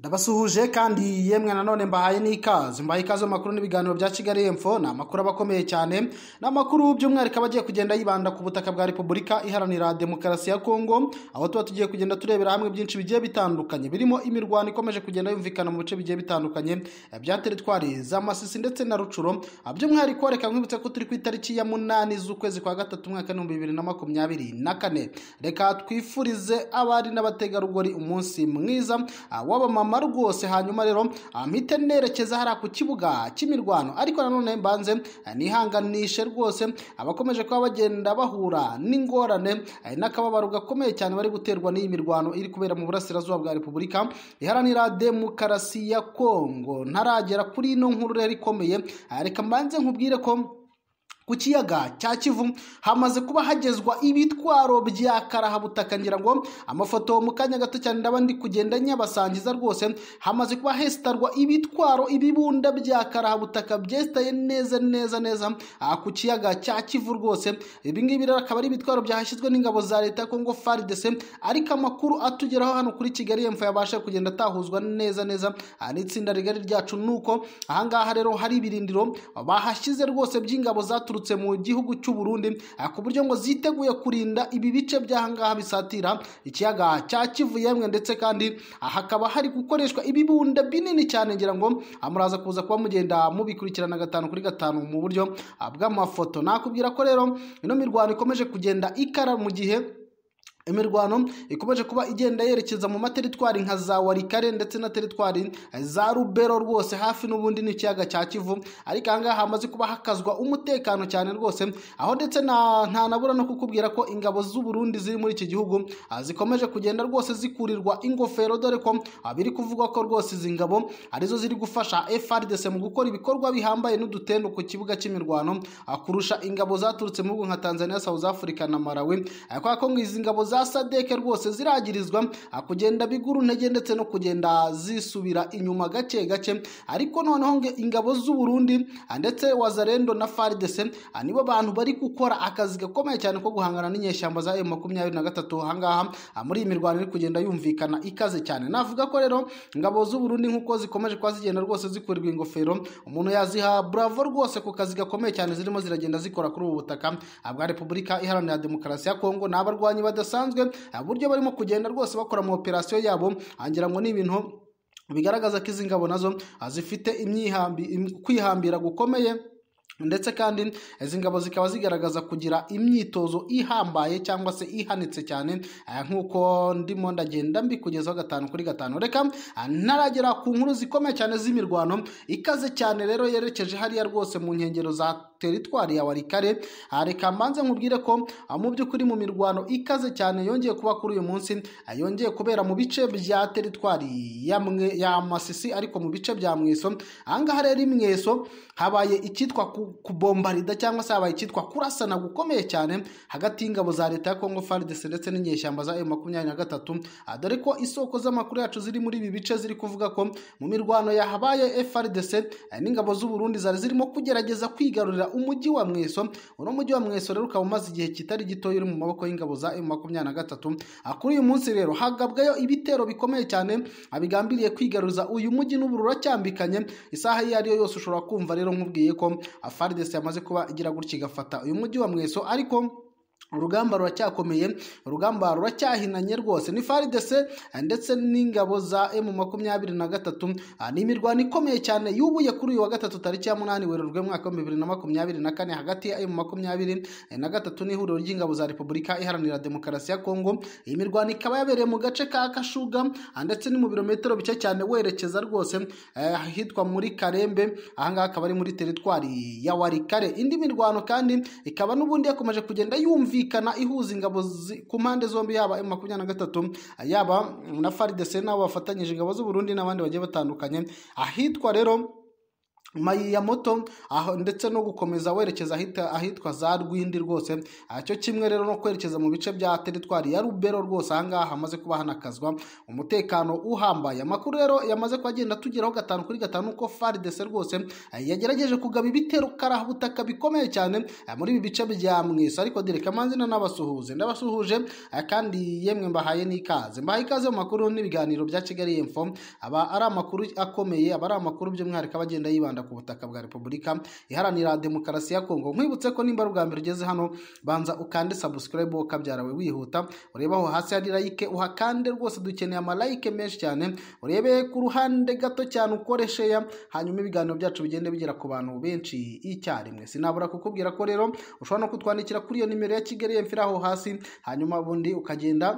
ndabasuhuje kandi yemwe nanone mbahaye n'ikaze mbahaye ikaze mu makuru n'ibiganiro bya kigali emfo ni amakuru aba akomeye cyane ni amakuru by'umwihariko aba agiye kugenda yibanda ku butaka bwa repubulika iharanira demokarasi ya kongo aho tuba tugiye kugenda turebera hamwe byinshi bigiye bitandukanye birimo imirwano ikomeje kugenda yumvikana mu bice bigiye bitandukanye bya teritwari za masisi ndetse na rucuro by'umwihariko reka nkwibutse ko turi ku itariki ya munani z'ukwezi kwa gatatu umwaka w'ibihumbi bibiri na makumyabiri na kane reka twifurize abari n'abategarugori umunsi mwiza w'abamama inama rwose hanyuma rero ah, mpite nerekeza hariya ku kibuga cy'imirwano ariko nanone mbanze ah, nihanganishe rwose abakomeje ah, kuba bagenda bahura n'ingorane n'akababaro gakomeye cyane bari guterwa n'iyi mirwano iri kubera mu burasirazuba bwa repubulika iharanira demokarasi ya kongo ntaragera kuri ino nkuru rero ikomeye reka mbanze nkubwire ko ku kiyaga cya kivu hamaze kuba hagezwa ibitwaro bya karahabutaka ngira ngo amafoto mu kanya gato cyane ndaba ndi kugenda nyabasangiza rwose hamaze kuba hesitarwa ibitwaro ibibunda bya karahabutaka byesitaye neza neza neza ku kiyaga cya kivu rwose ibi ngibi rero akaba ari ibitwaro byahashyizwe n'ingabo za leta ya kongo faridese ariko amakuru atugeraho hano kuri kigali yemfa yabasha kugenda atahuzwa neza neza n'itsinda rigari ryacu nuko ahangaha rero hari ibirindiro bahashyize rwose by'ingabo zaturutse ziturutse mu gihugu cy'u Burundi eh, ku buryo ngo ziteguye kurinda ibi bice by'ahangaha bisatira ikiyaga cya Kivu ndetse kandi eh, hakaba hari gukoreshwa ibibunda binini cyane ngira ngo eh, muraza kuza kuba mugenda mubikurikirana gatanu kuri gatanu mu buryo bw'amafoto nakubwira ko rero ino mirwano ikomeje kugenda ikara mu gihe imirwano ikomeje kuba igenda yerekeza mu materitwari nka za warikare ndetse na teritwari za rubero rwose hafi n'ubundi n'ikiyaga cya kivu ariko ahangaha hamaze kuba hakazwa umutekano cyane rwose aho ndetse nta nabura no kukubwira ko ingabo z'uburundi ziri muri iki gihugu ah, zikomeje kugenda rwose zikurirwa ingofero dore ko biri kuvugwa ko rwose izi ngabo arizo ziri gufasha FRDC mu gukora ibikorwa bihambaye n'udutendo ku kibuga cy'imirwano ah, kurusha ingabo zaturutse mu bihugu nka Tanzania South Africa na Malawi ah, kubera ko izi ngabo za za sadeke rwose ziragirizwa kugenda bigura intege ndetse no kugenda zisubira inyuma gake gake ariko noneho ingabo z'u Burundi ndetse wazarendo na faridese nibo bantu bari gukora akazi gakomeye cyane ko guhangana n'inyeshyamba za makumyabiri na gatatu ahangaha muri iyi mirwano iri kugenda yumvikana ikaze cyane navuga ko rero ingabo z'u Burundi nk'uko zikomeje kuba zigenda rwose zikurirwa ingofero umuntu yaziha bravo rwose ku kazi gakomeye cyane zirimo ziragenda zikora kuri ubu butaka bwa repubulika iharanira demokarasi ya kongo n'abarwanyi badasa busanzwe eh, buryo barimo kugenda rwose bakora mu operasiyo yabo wagira ngo ni ibintu bigaragaza ko izi ngabo nazo ah, zifite kwihambira gukomeye ndetse kandi izi ngabo zikaba zigaragaza kugira imyitozo ihambaye cyangwa se ihanitse cyane eh, nk'uko ndimo ndagenda mbikugezaho gatanu kuri gatanu reka ah, ntaragera ku nkuru zikomeye cyane z'imirwano ikaze cyane rero yerekeje hariya rwose mu nkengero za teritwari ya warikare reka mbanze nkubwire ko ah, mu by'ukuri mu mirwano ikaze cyane yongeye kuba kuri uyu munsi ah, yongeye kubera mu bice bya teritwari ya masisi ariko mu bice bya mweso ahangaha rero imweso habaye icyitwa kubombarida cyangwa se habaye icyitwa kurasana gukomeye cyane hagati y'ingabo za leta ya kongo faridesi ndetse n'inyeshyamba za emu makumyabiri na gatatu ah, dore ko isoko z'amakuru yacu ziri muri ibi bice ziri kuvuga ko mu mirwano yahabaye frdc n'ingabo z'uburundi zari zirimo kugerageza kwigarurira umujyi wa mweso uno mujyi wa mweso rero ukaba umaze igihe kitari gitoya uri mu maboko y'ingabo za emu makumyabiri na gatatu kuri uyu munsi rero hagabwayo ibitero bikomeye cyane abigambiriye kwigaruza uyu mujyi n'ubu ruracyambikanye isaha iyo ari yo yose ushobora kumva rero nkubwiye ko faridesi yamaze kuba igira gutya igafata uyu mujyi wa mweso ariko urugamba ruracyakomeye urugamba ruracyahinanye rwose ni faridese ndetse n'ingabo za emu makumyabiri na gatatu ni imirwano ikomeye cyane yubuye kuri uyu wa gatatu tariki ya munani werurwe mwaka w'ibihumbi bibiri na makumyabiri na kane hagati ya emu makumyabiri na gatatu n'ihuriro ry'ingabo za repubulika iharanira demokarasi ya kongo iyi mirwano ikaba yabereye mu gace ka kashuga ndetse ni mu birometero bike cyane werekeza rwose eh, ahitwa muri karembe ahangaha akaba ari muri teritwari ya warikare indi mirwano kandi ikaba n'ubundi yakomeje kugenda yumvira yumvikana ihuza ingabo ku mpande zombi yaba emu makumyabiri na gatatu yaba na faridese n'abo bafatanyije ingabo z'u Burundi n'abandi bagiye batandukanye ahitwa rero mayiyamoto aho ndetse no gukomeza werekeza ahitwa za rwindi rwose ah, cyo kimwe rero no kwerekeza mu bice bya teritwari ya rubero rwose ahangaha hamaze kuba hanakazwa umutekano uhambaye amakuru rero yamaze kuba agenda atugeraho gatanu kuri gatanu ko faridese rwose ah, yagerageje kugaba ibitero karabutaka bikomeye cyane ah, muri ibi bice bya mwisi ariko dereka manzina n'abasuhuze ndabasuhuje kandi yemwe mbahaye n'ikaze mbahaye ikaze mu makuru n'ibiganiro bya kigali yemfo aba ari amakuru akomeye aba ari amakuru by'umwihariko aba agenda yibanda Rwanda ku butaka bwa Repubulika Iharanira Demokarasi ya Kongo nkwibutse ko nimba ubwa mbere ugeze hano banza ukande subscribe ukabyarawe wihuta urebe aho hasi hari like uhakande rwose dukeneye amalike menshi cyane urebe ku ruhande gato cyane ukore hanyuma ibiganiro byacu bigende bigera ku bantu benshi icyarimwe sinabura kukubwira ko rero ushobora no kutwandikira kuri iyo nimero ya Kigali yemfira aho hasi hanyuma ubundi ukagenda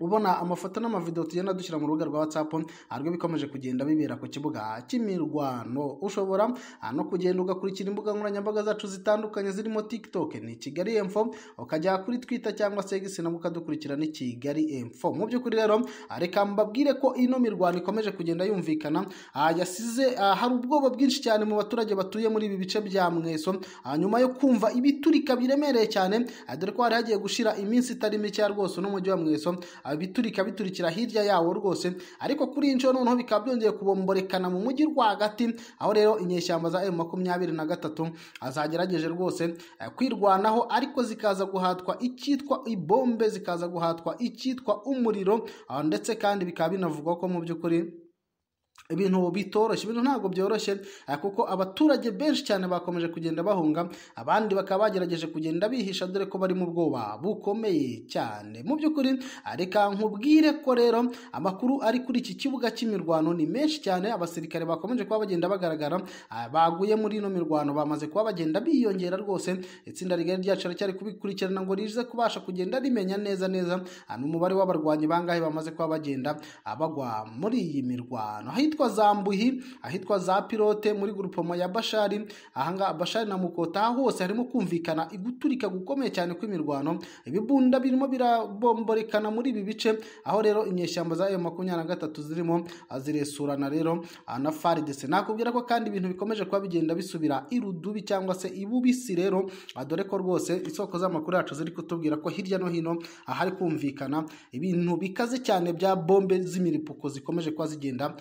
ubona amafoto n'amavidewo tugenda dushyira mu rubuga rwa watsapu arwo bikomeje kugenda bibera ku kibuga cy'imirwano ushobora ah, no kugenda ugakurikira imbuga nkoranyambaga zacu zitandukanye zirimo tikitoke ni kigali emfo ukajya kuri twita cyangwa se egisi nabwo ukadukurikira ni kigali emfo mu by'ukuri rero ah, reka mbabwire ko ino mirwano ikomeje kugenda yumvikana ah, yasize hari ubwoba bwinshi cyane mu baturage batuye muri ibi bice bya mweso nyuma yo kumva ibiturika biremereye cyane dore ko hari hagiye gushira iminsi itari mike rwose n'umujyi wa mweso biturika biturikira hirya yawo rwose ariko kuri iyi nshuro noneho bikaba byongeye kubomborekana mu mujyi rwagati aho rero inyeshyamba za emu makumyabiri na gatatu zagerageje rwose eh, kwirwanaho ariko zikaza guhatwa icyitwa ibombe zikaza guhatwa icyitwa umuriro ah, ndetse kandi bikaba binavugwa ko mu by'ukuri ibintu bitoroshye ibintu ntabwo byoroshye eh, kuko abaturage benshi cyane bakomeje kugenda bahunga abandi bakaba bagerageje kugenda bihisha dore ko bari mu bwoba bukomeye cyane mu by'ukuri ah, reka nkubwire ko rero amakuru ari kuri iki kibuga cy'imirwano ni menshi cyane abasirikare bakomeje kuba bagenda bagaragara ah, baguye muri ino mirwano bamaze kuba bagenda biyongera rwose itsinda rigari ryacu riracyari kubikurikirana ngo rize kubasha kugenda rimenya neza neza ah, ni umubare w'abarwanyi bangahe bamaze kuba bagenda bagwa muri iyi mirwano ahitwa za ahitwa za pilote muri gurupoma ya bashari ahangaha bashari na mukota hose harimo kumvikana iguturika gukomeye cyane kw'imirwano ibibunda birimo birabomborekana muri ibi bice aho rero inyeshyamba za makumyabiri na gatatu zirimo ziresurana rero na faridese nakubwira ko kandi ibintu bikomeje kuba bigenda bisubira irudubi cyangwa se ibubisi rero dore ko rwose isoko z'amakuru yacu ziri kutubwira ko hirya no hino ahari kumvikana ibintu bikaze cyane bya bombe z'imiripuko zikomeje kuba zigenda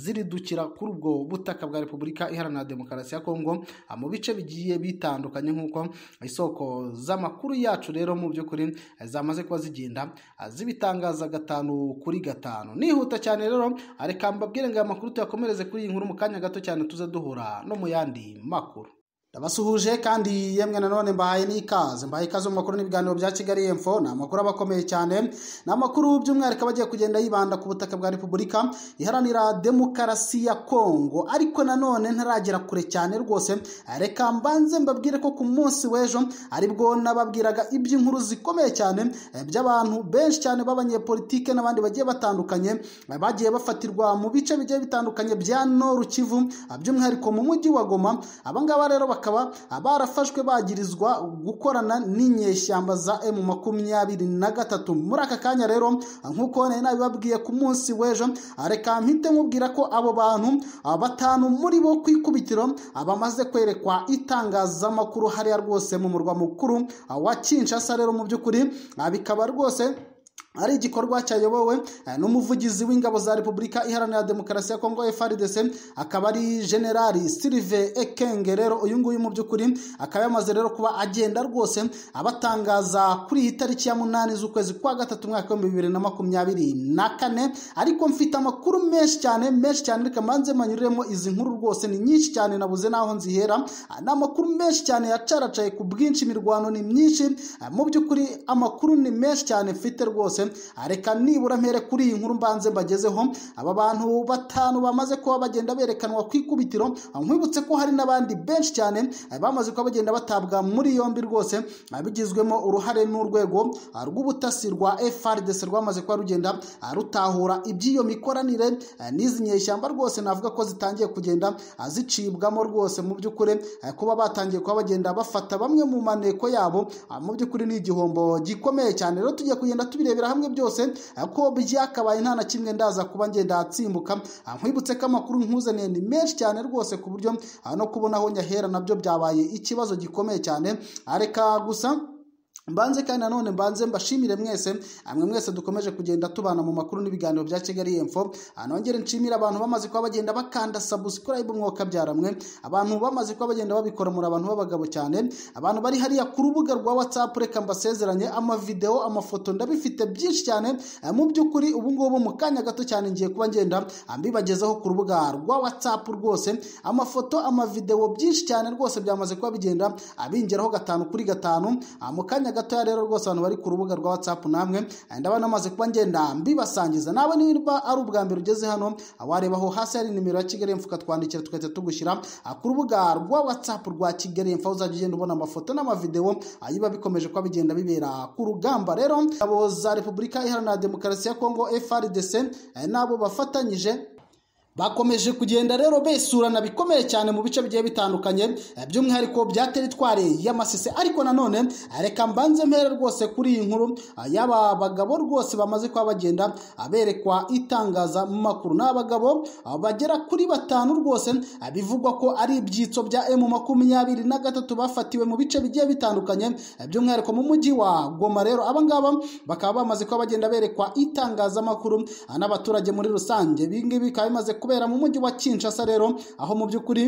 ziridukira kuri ubwo butaka bwa repubulika iharanira demokarasi ya kongo ah, mu bice bigiye bitandukanye nk'uko isoko z'amakuru yacu rero mu by'ukuri eh, zamaze kuba zigenda ah, zibitangaza gatanu kuri gatanu nihuta cyane rero ah, reka mbabwire ngo aya makuru tuyakomereze kuri iyi nkuru mu kanya gato cyane tuze duhura no mu yandi makuru ndabasuhuje kandi yemwe nanone mbahaye n'ikaze mbahaye ikaze mu makuru n'ibiganiro bya kigali emfo ni amakuru aba akomeye cyane ni amakuru by'umwihariko aba agiye kugenda yibanda ku butaka bwa repubulika iharanira demokarasi ya kongo ariko nanone ntaragera kure cyane rwose reka mbanze mbabwire ko ku munsi w'ejo aribwo nababwiraga iby'inkuru zikomeye cyane eh, by'abantu benshi cyane b'abanyepolitike n'abandi bagiye batandukanye eh, bagiye bafatirwa mu bice bigiye bitandukanye bya noru kivu eh, by'umwihariko mu mujyi wa goma abangaba rero bakaba barafashwe bagirizwa gukorana n'inyeshyamba za emu makumyabiri na gatatu muri aka kanya rero nk'uko nari nabibabwiye ku munsi w'ejo reka mpite nkubwira ko abo bantu batanu muri bo ku ikubitiro bamaze kwerekwa itangazamakuru hariya rwose mu murwa mukuru wa Kinshasa rero mu by'ukuri bikaba rwose ari igikorwa cyayobowe eh, n'umuvugizi w'ingabo za repubulika iharanira demokarasi ya kongo frdc akaba ari generali silive ekenge rero uyu nguyu mu by'ukuri akaba yamaze rero kuba agenda rwose abatangaza kuri iyi tariki ya munani z'ukwezi kwa gatatu umwaka w'ibihumbi bibiri na makumyabiri na kane ariko mfite amakuru menshi cyane menshi cyane reka mbanze manyuriremo izi nkuru rwose ni nyinshi cyane nabuze n'aho nzihera ah, ni amakuru menshi cyane yacaracaye ku bwinshi imirwano ni myinshi ah, mu by'ukuri amakuru ni menshi cyane mfite rwose areka nibura mpere kuri iyi nkuru mbanze mbagezeho aba bantu batanu bamaze kuba bagenda berekanwa ku ikubitiro nkwibutse ko hari n'abandi benshi cyane eh, bamaze kuba bagenda batabwa muri yombi rwose abigizwemo uruhare n'urwego eh, rw'ubutasi rwa FRDC rwamaze kuba rugenda eh, rutahura iby'iyo mikoranire n'izi nyeshyamba rwose navuga ko zitangiye kugenda zicibwamo rwose mu by'ukuri kuba batangiye kuba bagenda bafata bamwe mu maneko yabo mu by'ukuri ni igihombo gikomeye cyane rero tugiye kugenda tubirebera hamwe byose ko byakabaye nta na kimwe ndaza kuba ngenda hatsimbuka nkwibutse ko amakuru nkuzaniye ni menshi cyane rwose ku buryo no kubona aho nyahera nabyo byabaye ikibazo gikomeye cyane areka gusa mbanze kandi nanone mbanze mbashimire mwese amwe mwese dukomeje kugenda tubana mu makuru n'ibiganiro bya kigali info nongere nshimire abantu bamaze kuba bagenda bakanda subscribe umwuka byaramwe abantu bamaze kuba bagenda babikora muri abantu b'abagabo cyane abantu bari hariya ku rubuga rwa whatsapp reka mbasezeranye amavideo amafoto ndabifite byinshi cyane eh, mu by'ukuri ubu ngubu mu kanya gato cyane ngiye kuba ngenda ah, mbibagezaho ku rubuga rwa whatsapp rwose amafoto amavideo byinshi cyane rwose byamaze kuba bigenda abingeraho ah, gatanu kuri gatanu ah, mu kanya gatoya rero rwose abantu bari ku rubuga rwa watsapu namwe ndaba namaze kuba ngenda mbibasangiza nawe niba ari ubwa mbere ugeze hano warebaho hasi hari nimero ya kigali mfuka twandikira tugahita tugushyira ku rubuga rwa watsapu rwa kigali mfa uzajya ugenda ubona amafoto n'amavidewo biba bikomeje kuba bigenda bibera ku rugamba rero abo za repubulika iharanira demokarasi ya kongo frdc nabo bafatanyije bakomeje kugenda rero besurana bikomeye cyane mu bice bigiye bitandukanye eh, by'umwihariko bya teritwari y'amasisi ariko nanone eh, reka mbanze mpera rwose kuri iyi nkuru eh, y'aba bagabo rwose bamaze kuba bagenda berekwa itangazamakuru ni abagabo bagera kuri batanu rwose bivugwa ko ari ibyitso bya emu makumyabiri na gatatu bafatiwe mu bice bigiye bitandukanye by'umwihariko mu mujyi wa goma rero abangaba bakaba bamaze kuba bagenda berekwa itangazamakuru n'abaturage muri rusange ibingibi bikaba bimaze kubera mu mujyi wa Kinshasa rero aho mu by'ukuri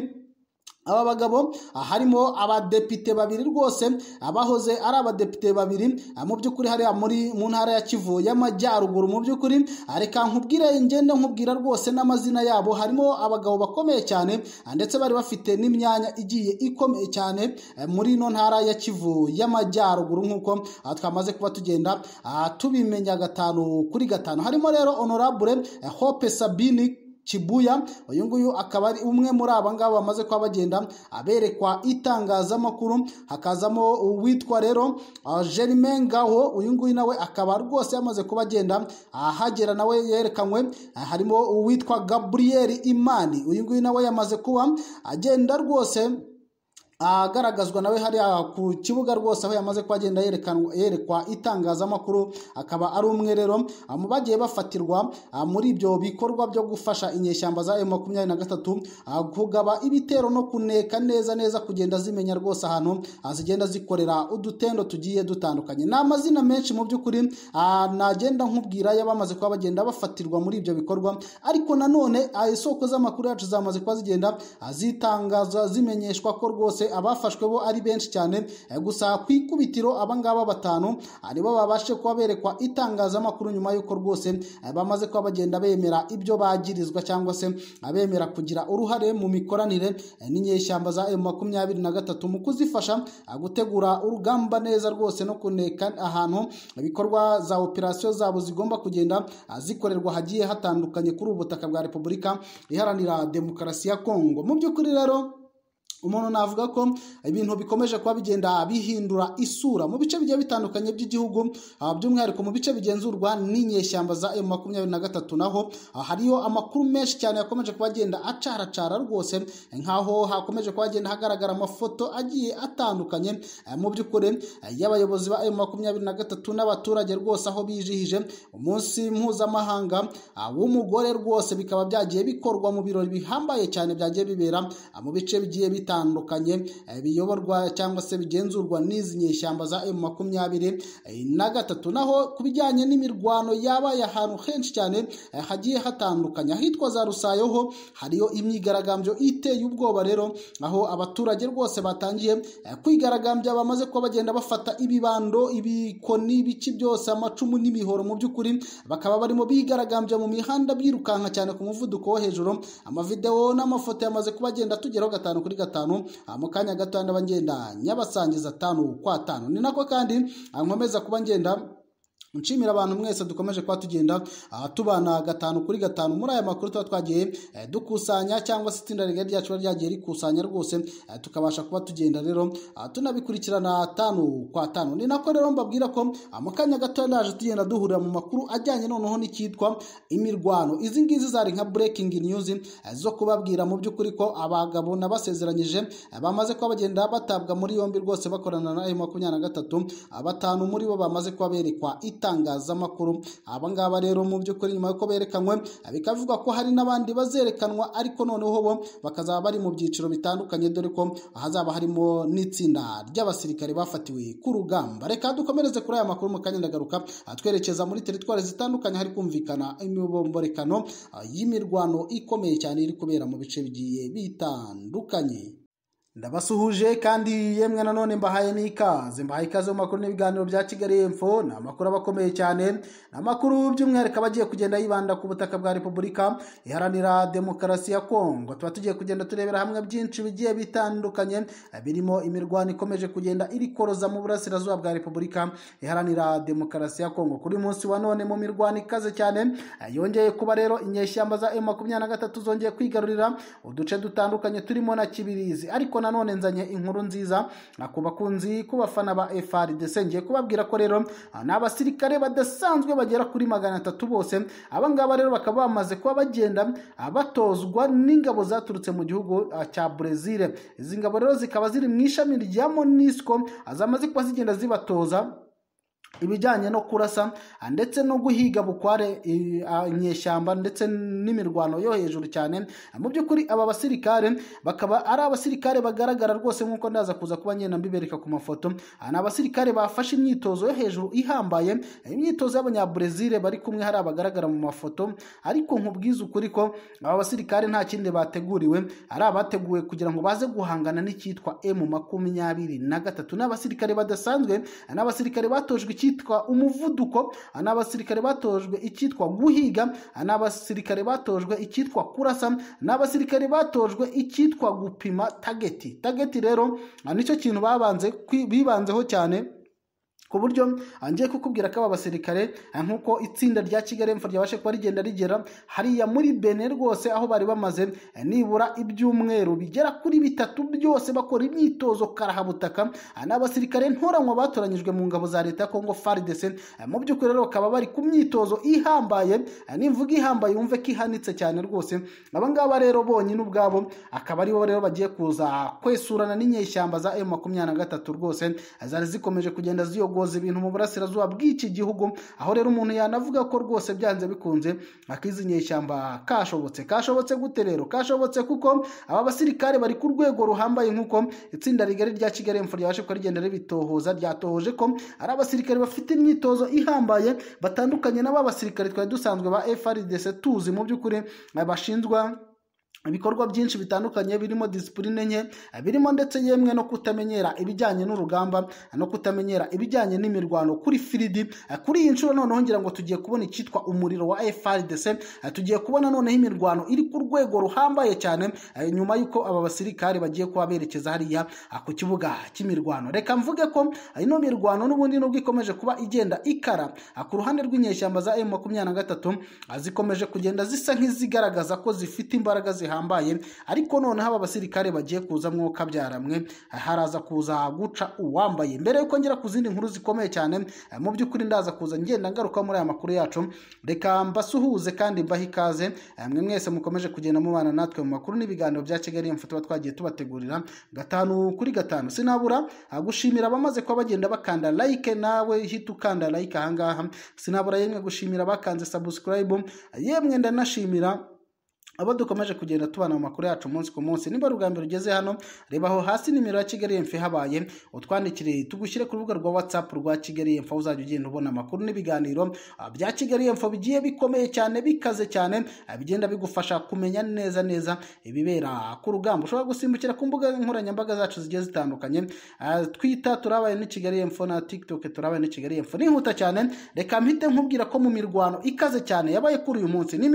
aba bagabo ah, harimo abadepite babiri rwose abahoze ari abadepite babiri ah, mu by'ukuri hariya muri mu ntara ya kivu y'amajyaruguru mu by'ukuri ah, reka nkubwire ingenda nkubwira rwose n'amazina yabo harimo abagabo bakomeye cyane ndetse bari bafite n'imyanya igiye ikomeye cyane eh, muri ino ntara ya kivu y'amajyaruguru nk'uko twamaze kuba tugenda tubimenya gatanu kuri gatanu harimo rero honorable eh, hope sabini Kibuya uyu nguyu akaba ari umwe muri aba ngaba bamaze kuba bagenda aberekwa itangazamakuru hakazamo uwitwa rero uh, Germain Ngaho uyu nguyu nawe akaba rwose yamaze kuba agenda uh, ahagera nawe yerekanywe uh, harimo uwitwa Gabriel Imani uyu nguyu nawe yamaze kuba agenda rwose agaragazwa nawe hariya ku kibuga rwose aho yamaze kuba agenda yerekwa itangazamakuru akaba ari umwerero mu bagiye bafatirwa muri ibyo bikorwa byo gufasha inyeshyamba za emu makumyabiri na gatatu kugaba ibitero no kuneka neza neza kugenda zimenya rwose ahantu zigenda zikorera udutendo tugiye dutandukanye ni amazina menshi mu by'ukuri nagenda nkubwira y'abamaze kuba bagenda bafatirwa muri ibyo bikorwa ariko nanone isoko z'amakuru yacu zamaze kuba zigenda zitangaza zimenyeshwa ko rwose abafashwe bo ari benshi cyane eh, gusa ku ikubitiro abangaba batanu aribo ah, babashe kuba berekwa itangazamakuru nyuma y'uko rwose eh, bamaze kuba bagenda bemera ibyo bagirizwa cyangwa se abemera ah, kugira uruhare mu mikoranire eh, n'inyeshyamba za emu makumyabiri na gatatu mu kuzifasha ah, gutegura urugamba neza rwose no kuneka ahantu ibikorwa za operasiyo zabo zigomba kugenda zikorerwa hagiye hatandukanye kuri ubu butaka bwa repubulika iharanira demokarasi ya kongo mu by'ukuri rero umuntu navuga ko ibintu bikomeje kuba bigenda bihindura isura mu bice bigiye bitandukanye by'igihugu ah, by'umwihariko mu bice bigenzurwa n'inyeshyamba za emu makumyabiri na gatatu naho ah, hariyo amakuru menshi cyane yakomeje kuba agenda acaracara rwose nk'aho hakomeje kuba hagenda hagaragara amafoto agiye atandukanye eh, mu by'ukuri eh, y'abayobozi ba emu makumyabiri na gatatu n'abaturage rwose aho bijihije umunsi mpuzamahanga ah, w'umugore rwose bikaba byagiye bikorwa mu birori bihambaye cyane byagiye bibera mu bice bigiye bitandukanye bitandukanye eh, biyoborwa cyangwa se bigenzurwa n'izi nyeshyamba za emu makumyabiri eh, na gatatu naho ku bijyanye n'imirwano yabaye ahantu henshi cyane eh, hagiye hatandukanye ahitwa za rusayo ho hariyo imyigaragambyo iteye ubwoba rero aho abaturage rwose batangiye kwigaragambya bamaze kuba bagenda bafata ibibando ibikoni ibiki byose amacumu n'imihoro mu by'ukuri bakaba barimo bigaragambya mu mihanda birukanka cyane ku muvuduko wo hejuru amavidewo n'amafoto yamaze kuba agenda tugeraho gatanu kuri gatanu gatanu mu kanya gato ngenda nyabasangiza atanu ukwa atanu ni nako kandi nkomeza kuba ngenda nshimira abantu mwese dukomeje kuba tugenda tubana gatanu kuri gatanu muri aya makuru tuba twagiye eh, dukusanya cyangwa se itsinda rigari ryacu riba ryagiye rikusanya rwose eh, tukabasha kuba tugenda rero ah, tunabikurikirana tanu kwa tanu ni nako rero mbabwira ko ah, mu kanya gato naje tugenda duhurira mu makuru ajyanye noneho n'icyitwa imirwano izi ngizi zari nka breaking news eh, zo kubabwira mu by'ukuri ko abagabo nabasezeranyije bamaze kuba bagenda batabwa muri yombi rwose bakorana na makumyabiri na gatatu ah, batanu muri bo bamaze kuba berekwa ita n'ibitangazamakuru aba ngaba rero mu by'ukuri nyuma y'uko berekanywe bikavugwa ko hari n'abandi bazerekanwa ariko noneho bo bakazaba bari mu byiciro bitandukanye dore ko ahazaba harimo n'itsinda ry'abasirikare bafatiwe ku rugamba reka dukomereze kuri aya makuru mu kanya ndagaruka twerekeza muri teritwari zitandukanye hari kumvikana imibomborekano y'imirwano ikomeye cyane iri kubera mu bice bigiye bitandukanye ndabasuhuje kandi yemwe nanone mbahaye n'ikaze mbahaye ikaze mu makuru n'ibiganiro bya kigali info ni amakuru aba akomeye cyane ni amakuru by'umwihariko aba agiye kugenda yibanda ku butaka bwa repubulika iharanira demokarasi ya kongo tuba tugiye kugenda turebera hamwe byinshi bigiye bitandukanye birimo imirwano ikomeje kugenda iri koroza mu burasirazuba bwa repubulika iharanira demokarasi ya kongo kuri munsi wa none mu mirwano ikaze cyane yongeye kuba rero inyeshyamba za emu makumyabiri na gatatu zongeye kwigarurira uduce dutandukanye turimo na kibirizi ariko nanone nzanye inkuru nziza ku bakunzi ku bafana ba FARDC ngiye kubabwira ko rero ah, ni abasirikare badasanzwe bagera kuri magana atatu bose aba rero bakaba bamaze kuba bagenda ah, batozwa n'ingabo zaturutse mu gihugu ah, cya Brezil izi ngabo rero zikaba ziri mu ishami rya Monisco zamaze kuba zigenda zibatoza ibijyanye no kurasa ndetse no guhiga bukware inyeshyamba ndetse n'imirwano yo hejuru cyane mu by'ukuri aba basirikare bakaba ari abasirikare bagaragara rwose nk'uko ndaza kuza kuba ngenda mbibereka ku mafoto ni abasirikare bafashe imyitozo yo hejuru ihambaye imyitozo y'abanyabrezil bari kumwe hari abagaragara mu mafoto ariko nkubwiza ukuri ko aba basirikare nta kindi bateguriwe ari abateguwe kugira ngo baze guhangana n'icyitwa emu makumyabiri na gatatu ni abasirikare badasanzwe ni abasirikare batojwe iki icyitwa umuvuduko ni batojwe icyitwa guhiga ni batojwe icyitwa kurasa n’abasirikare batojwe icyitwa gupima tageti tageti rero nicyo kintu babanze bibanzeho cyane ku buryo ngiye kukubwira ko aba basirikare eh, nk'uko itsinda rya kigali emfa ryabashe kuba rigenda rigera hariya muri bene rwose aho bari bamaze eh, nibura ibyumweru bigera kuri bitatu byose bakora imyitozo karahabutaka eh, ni abasirikare ntoranywa batoranyijwe mu ngabo za leta ya kongo faridese mu by'ukuri rero bakaba bari ku myitozo ihambaye n'imvuga ihambaye wumve ko ihanitse cyane rwose aba rero bonyine ubwabo akaba ari bo rero bagiye kuza kwesurana n'inyeshyamba za emu makumyabiri na gatatu rwose zari zikomeje kugenda ziyoga kurogoza ibintu mu burasirazuba bw'iki gihugu aho rero umuntu yanavuga ko rwose byanze bikunze akizi kashobotse kashobotse gute rero kashobotse kuko aba basirikare bari ku rwego ruhambaye nk'uko itsinda rigari rya kigali emfo ryabashe kuba rigenda ribitohoza ryatohoje ko ari abasirikare bafite imyitozo ihambaye batandukanye n'aba basirikare twari dusanzwe ba frdc tuzi mu by'ukuri bashinzwe ibikorwa byinshi bitandukanye birimo disipurine nke birimo ndetse yemwe no kutamenyera ibijyanye n'urugamba no kutamenyera ibijyanye n'imirwano kuri firidi kuri iyi nshuro noneho ngira ngo tugiye kubona icyitwa umuriro wa FRDC tugiye kubona noneho imirwano iri ku rwego ruhambaye cyane nyuma y'uko aba basirikare bagiye kuba berekeza hariya ku kibuga cy'imirwano reka mvuge ko ino mirwano n'ubundi nubwo ikomeje kuba igenda ikara ku ruhande rw'inyeshyamba za M makumyabiri na gatatu zikomeje kugenda zisa nk'izigaragaza ko zifite imbaraga zihambaye bihambaye ariko noneho aba basirikare bagiye kuza mwo kabyaramwe haraza kuza guca uwambaye mbere yuko ngera ku zindi nkuru zikomeye cyane eh, mu by'ukuri ndaza kuza ngenda ngaruka muri aya makuru yacu reka mbasuhuze kandi mbahe ikaze eh, mwe mwese mukomeje kugenda mubana natwe mu makuru n'ibiganiro bya kigali mfu tuba twagiye tubategurira gatanu kuri gatanu sinabura ah, gushimira abamaze kuba bagenda bakanda like nawe hita ukanda like ahangaha sinabura yemwe gushimira abakanze sabusikarayibu yemwe ndanashimira abo dukomeje kugenda tubana mu makuru yacu umunsi ku munsi niba rugambi rugeze hano rebaho hasi nimero ya kigali mfe habaye utwandikire tugushyire ku rubuga rwa whatsapp rwa kigali mfe uzajya ugenda ubona amakuru n'ibiganiro ah, bya kigali mfe bigiye bikomeye cyane bikaze cyane ah, bigenda bigufasha kumenya neza neza ibibera ku rugamba ushobora gusimbukira ku mbuga nkoranyambaga zacu zigiye zitandukanye ah, twita turabaye ni kigali mfe na tiktok turabaye ni kigali mfe nihuta cyane reka mpite nkubwira ko mu mirwano ikaze cyane yabaye kuri uyu munsi ni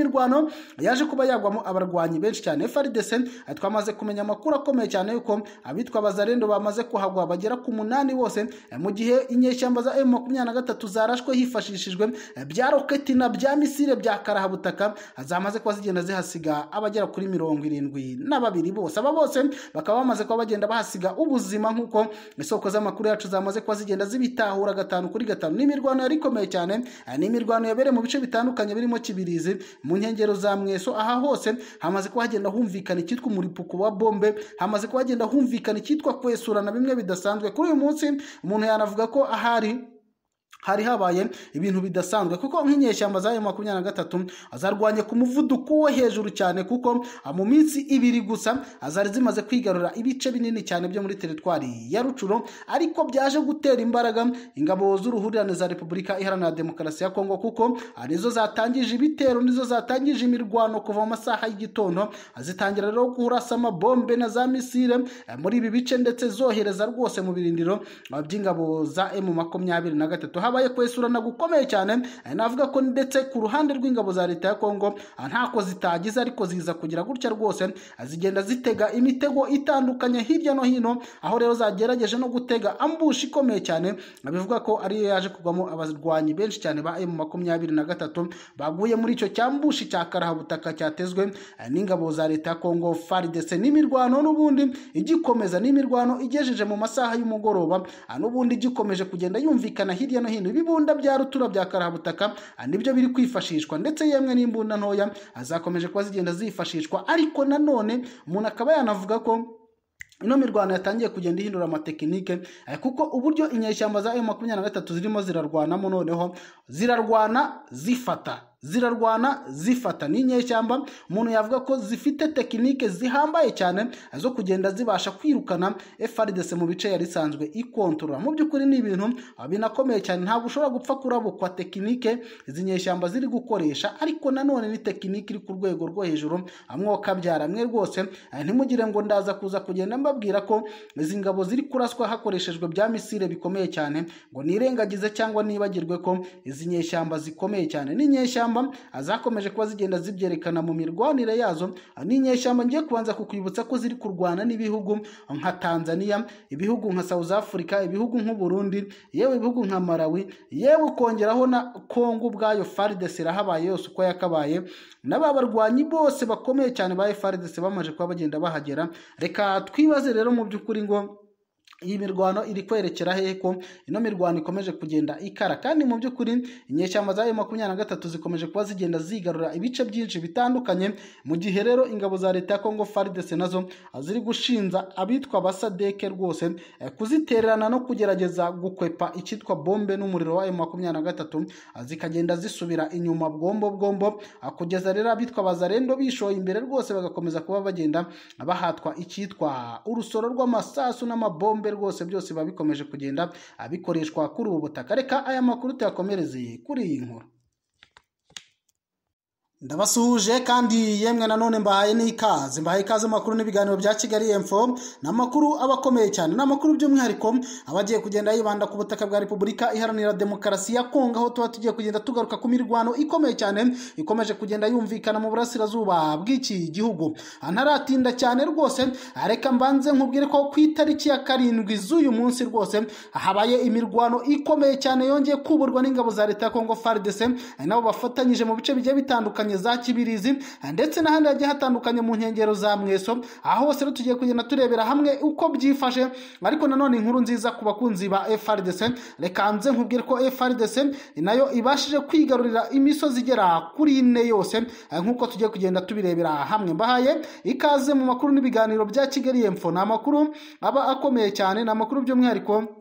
yaje kuba yagwa hakorwamo abarwanyi benshi cyane FARDC twamaze kumenya amakuru akomeye cyane yuko abitwa bazarendo bamaze kuhagwa bagera ku munani bose eh, mu gihe inyeshyamba za M23 zarashwe hifashishijwe eh, bya roketi na bya misile bya karahabutaka eh, zamaze kuba zigenda zihasiga abagera kuri mirongo irindwi na babiri bose aba bose bakaba bamaze kuba bagenda bahasiga ubuzima nk'uko isoko z'amakuru yacu zamaze kuba zigenda zibitahura gatanu kuri gatanu n'imirwano imirwano yari ikomeye cyane n'imirwano yabereye mu bice bitandukanye birimo kibirizi mu nkengero za mweso aha hose hose hamaze kuba hagenda humvikana icyitwa umuripuko wa bombe hamaze kuba hagenda humvikana icyitwa na bimwe bidasanzwe kuri uyu munsi umuntu yanavuga ko ahari hari habaye ibintu bidasanzwe kuko nk'inyeshyamba zayo makumyabiri na gatatu azarwanye ku muvuduko wo hejuru cyane kuko mu minsi ibiri gusa azari zimaze kwigarura ibice binini cyane byo muri teritwari ya rucuro ariko byaje gutera imbaraga ingabo z'uruhurirane za repubulika iharanira demokarasi ya kongo kuko nizo zatangije ibitero nizo zatangije imirwano kuva mu masaha y'igitondo zitangira rero kurasa amabombe na za misire eh, muri ibi bice ndetse zohereza rwose mu birindiro eh, by'ingabo za emu makumyabiri na gatatu habaye kwesurana gukomeye cyane eh, navuga ko ndetse ku ruhande rw'ingabo za leta ya kongo ah, ntako zitagize ariko ziza kugira gutya rwose eh, zigenda zitega imitego itandukanye hirya no hino aho rero zagerageje no gutega ambushi ikomeye cyane eh, bivuga ko ariyo yaje kugwamo abarwanyi benshi cyane ba emu makumyabiri na gatatu baguye muri icyo cyambushi cya karahabutaka cyatezwe n'ingabo za leta ya kongo faridese n'imirwano n'ubundi igikomeza n'imirwano igejeje mu masaha y'umugoroba ah, n'ubundi igikomeje kugenda yumvikana hirya no hino hino ibibunda bya rutura bya karabutaka ah, nibyo biri kwifashishwa ndetse yemwe n'imbunda ntoya zakomeje kuba zigenda zifashishwa ariko nanone umuntu akaba yanavuga ko ino mirwano yatangiye kugenda ihindura amatekinike eh, kuko uburyo inyeshyamba za M makumyabiri na gatatu zirimo zirarwanamo noneho zirarwana zifata zirarwana zifata ni inyeshyamba umuntu yavuga ko zifite tekinike zihambaye cyane zo kugenda zibasha kwirukana FARDC mu bice yari isanzwe ikontorora mu by'ukuri ni ibintu binakomeye cyane ntabwo ushobora gupfa kurabukwa tekinike izi nyeshyamba ziri gukoresha ariko nanone ni tekinike iri ku rwego rwo hejuru amwoka byara mwe rwose eh, ntimugire ngo ndaza kuza kugenda mbabwira ko izi ngabo ziri kuraswa hakoreshejwe bya misile bikomeye cyane ngo nirengagize cyangwa nibagirwe ko izi nyeshyamba zikomeye cyane ni inyeshyamba nyeshyamba zakomeje kuba zigenda zibyerekana mu mirwanire yazo ni inyeshyamba ngiye kubanza kukwibutsa ko ziri kurwana n'ibihugu nka tanzania ibihugu nka south africa ibihugu nk'uburundi yewe ibihugu nka malawi yewe ukongeraho na kongo ubwayo fardc irahabaye yose uko yakabaye n'aba barwanyi bose bakomeye cyane ba fardc bamaze kuba bagenda bahagera reka twibaze rero mu by'ukuri ngo iyi mirwano iri kwerekera hehe ko ino mirwano ikomeje kugenda ikara kandi mu by'ukuri inyeshyamba za makumyabiri na gatatu zikomeje kuba zigenda zigarura ibice byinshi bitandukanye mu gihe rero ingabo za leta ya kongo faridese nazo ziri gushinza abitwa abasadeke rwose eh, kuzitererana no kugerageza gukwepa icyitwa bombe n'umuriro wa makumyabiri na gatatu eh, zikagenda zisubira inyuma bwombo bwombo eh, kugeza rero abitwa bazarendo bishoye imbere rwose bagakomeza kuba bagenda bahatwa icyitwa urusoro rw'amasasu n'amabombe rwose byose biba bikomeje kugenda bikoreshwa kuri ubu butaka reka aya makuru tuyakomereze kuri iyi nkuru ndabasuhuje kandi yemwe nanone mbahaye n'ikaze mbahaye ikaze amakuru n'ibiganiro bya kigali info ni amakuru aba akomeye cyane ni amakuru by'umwihariko abagiye kugenda yibanda ku butaka bwa repubulika iharanira demokarasi ya kongo aho tuba tugiye kugenda tugaruka ku mirwano ikomeye cyane ikomeje kugenda yumvikana mu burasirazuba bw'iki gihugu ntaratinda cyane rwose areka mbanze nkubwire ko ku itariki ya karindwi z'uyu munsi rwose habaye imirwano ikomeye cyane yongeye kuburwa n'ingabo za leta ya kongo faridese nabo bafatanyije mu bice bigiye bitandukanye zitandukanye za kibirizi ndetse n'ahandi hagiye hatandukanye mu nkengero za mweso aho hose rero tugiye kugenda turebera hamwe uko byifashe ariko nanone inkuru nziza ku bakunzi ba frdc reka nze nkubwire ko frdc nayo ibashije kwigarurira imisozi igera kuri ine yose nk'uko tugiye kugenda tubirebera hamwe mbahaye ikaze mu makuru n'ibiganiro bya kigali yemfo ni amakuru aba akomeye cyane ni amakuru by'umwihariko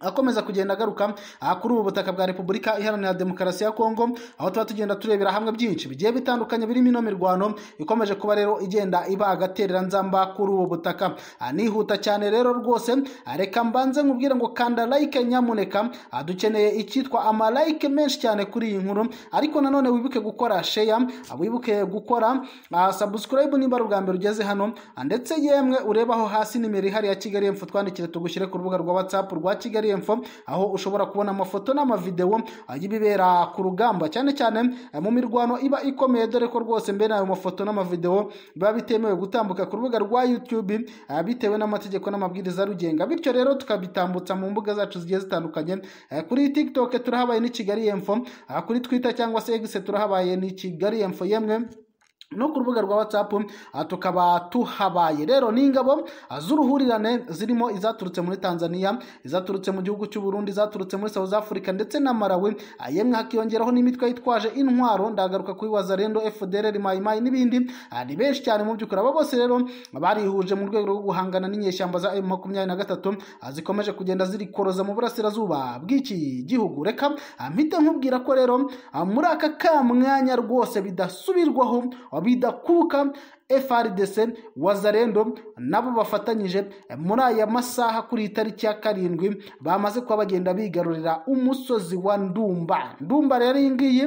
akomeza kugenda agaruka kuri ubu butaka bwa repubulika iharanira demokarasi ya kongo aho tuba tugenda turebera hamwe byinshi bigiye bitandukanye birimo ino mirwano ikomeje kuba rero igenda iba agaterera nzamba kuri ubu butaka nihuta cyane rero rwose reka mbanze nkubwire ngo kanda like nyamuneka dukeneye icyitwa amalike menshi cyane kuri iyi nkuru ariko nanone wibuke gukora sheya wibuke gukora sabusikarayibu niba bwa mbere ugeze hano ndetse yemwe urebaho hasi nimero ihari ya kigali yemfu twandikire tugushyire ku rubuga rwa watsapu rwa kigali info aho ushobora kubona amafoto n'amavidewo y'ibibera ku rugamba cyane cyane eh, mu mirwano iba ikomeye dore ko rwose mbere ayo mafoto n'amavidewo biba bitemewe gutambuka ku rubuga rwa YouTube eh, bitewe n'amategeko n'amabwiriza arugenga bityo rero tukabitambutsa mu mbuga zacu zigiye zitandukanye eh, kuri TikTok turahabaye ni Kigali info kuri Twitter cyangwa se X turahabaye ni Kigali info yemwe no ku rubuga rwa whatsapp tukaba tuhabaye rero ni ingabo z'uruhurirane zirimo izaturutse muri tanzania izaturutse mu gihugu cy'u burundi izaturutse muri south africa ndetse na malawi yemwe hakiyongeraho n'imitwe yitwaje intwaro ndagaruka kuri wazarendo fdr mayimayi n'ibindi ni benshi cyane mu by'ukuri aba bose rero barihuje mu rwego rwo guhangana n'inyeshyamba za m makumyabiri na gatatu zikomeje kugenda zirikoroza mu burasirazuba bw'iki gihugu reka mpite nkubwira ko rero muri aka mwanya rwose bidasubirwaho bidakuka FRDC wazarendo nabo bafatanyije muri aya masaha kuri itariki ya karindwi bamaze kuba bagenda bigarurira umusozi wa ndumba ndumba rero iyi ngiyi